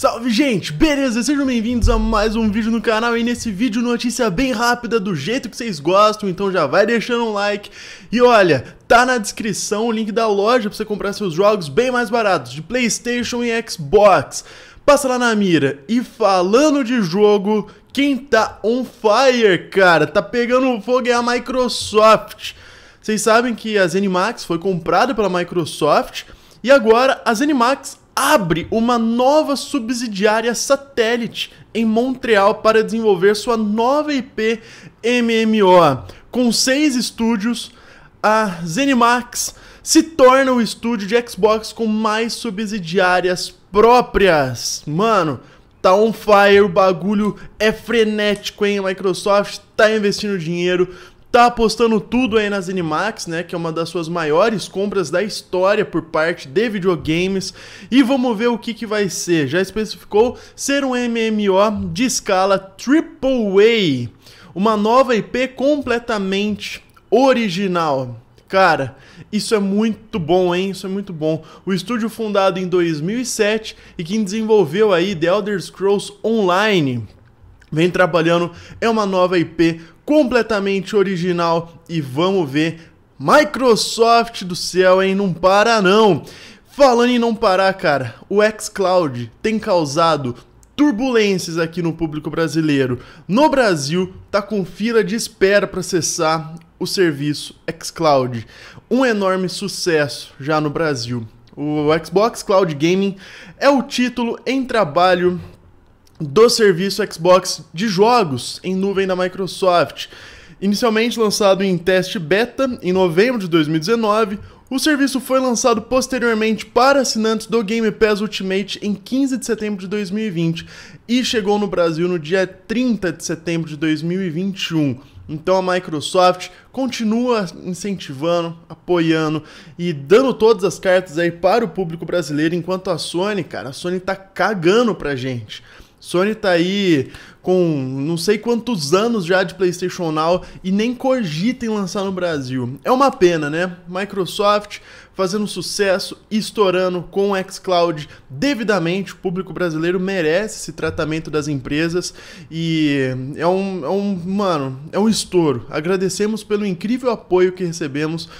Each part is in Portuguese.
Salve gente, beleza? Sejam bem-vindos a mais um vídeo no canal e nesse vídeo notícia bem rápida do jeito que vocês gostam, então já vai deixando um like e olha, tá na descrição o link da loja pra você comprar seus jogos bem mais baratos de Playstation e Xbox. Passa lá na mira e falando de jogo, quem tá on fire, cara, tá pegando fogo é a Microsoft. Vocês sabem que a ZeniMax foi comprada pela Microsoft e agora a ZeniMax abre uma nova subsidiária satélite em Montreal para desenvolver sua nova IP MMO. Com seis estúdios, a ZeniMax se torna o estúdio de Xbox com mais subsidiárias próprias. Mano, tá on fire, o bagulho é frenético, hein? A Microsoft tá investindo dinheiro, Tá apostando tudo aí nas Animax, né? Que é uma das suas maiores compras da história por parte de videogames. E vamos ver o que, que vai ser. Já especificou ser um MMO de escala Triple way uma nova IP completamente original. Cara, isso é muito bom, hein? Isso é muito bom. O estúdio fundado em 2007 e quem desenvolveu aí The Elder Scrolls Online vem trabalhando é uma nova IP completamente original e vamos ver Microsoft do céu, hein? Não para não. Falando em não parar, cara, o xCloud tem causado turbulências aqui no público brasileiro. No Brasil, tá com fila de espera para acessar o serviço xCloud. Um enorme sucesso já no Brasil. O Xbox Cloud Gaming é o título em trabalho do serviço Xbox de jogos em nuvem da Microsoft. Inicialmente lançado em teste beta em novembro de 2019, o serviço foi lançado posteriormente para assinantes do Game Pass Ultimate em 15 de setembro de 2020 e chegou no Brasil no dia 30 de setembro de 2021. Então a Microsoft continua incentivando, apoiando e dando todas as cartas aí para o público brasileiro, enquanto a Sony, cara, a Sony tá cagando pra gente. Sony tá aí com não sei quantos anos já de PlayStation Now e nem cogita em lançar no Brasil. É uma pena, né? Microsoft fazendo sucesso, estourando com o xCloud devidamente. O público brasileiro merece esse tratamento das empresas e é um, é um mano, é um estouro. Agradecemos pelo incrível apoio que recebemos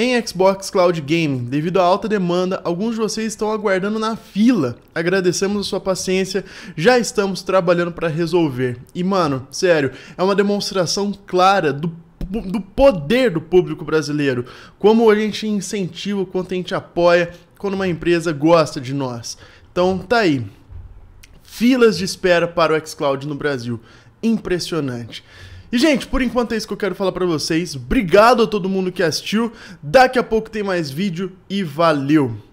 em Xbox Cloud Gaming, devido à alta demanda, alguns de vocês estão aguardando na fila. Agradecemos a sua paciência, já estamos trabalhando para resolver. E mano, sério, é uma demonstração clara do do poder do público brasileiro, como a gente incentiva, quanto a gente apoia, quando uma empresa gosta de nós. Então tá aí. Filas de espera para o xCloud no Brasil. Impressionante. E, gente, por enquanto é isso que eu quero falar pra vocês. Obrigado a todo mundo que assistiu. Daqui a pouco tem mais vídeo e valeu!